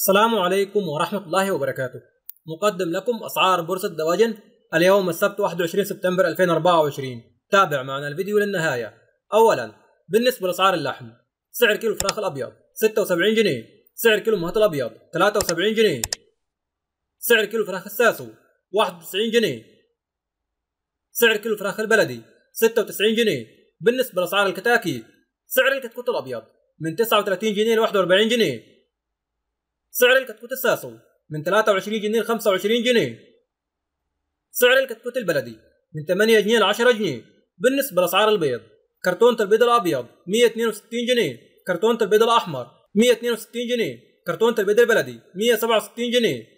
السلام عليكم ورحمة الله وبركاته مقدم لكم أسعار بورصة دواجن اليوم السبت 21 سبتمبر 2024 تابع معنا الفيديو للنهاية أولا بالنسبة لأسعار اللحم سعر كيلو الفراخ الأبيض 76 جنيه سعر كيلو مهات الأبيض 73 جنيه سعر كيلو فراخ الساسو 91 جنيه سعر كيلو فراخ البلدي 96 جنيه بالنسبة لأسعار الكتاكيت سعر الكتكوت الأبيض من 39 جنيه ل 41 جنيه سعر الكتكوت الساسون من 23 جنيه ل 25 جنيه سعر الكتكوت البلدي من 8 جنيه ل 10 جنيه بالنسبة لأسعار البيض كرتونة البيض الأبيض 162 جنيه كرتونة البيض الأحمر 162 جنيه كرتونة البيض البلدي 167 جنيه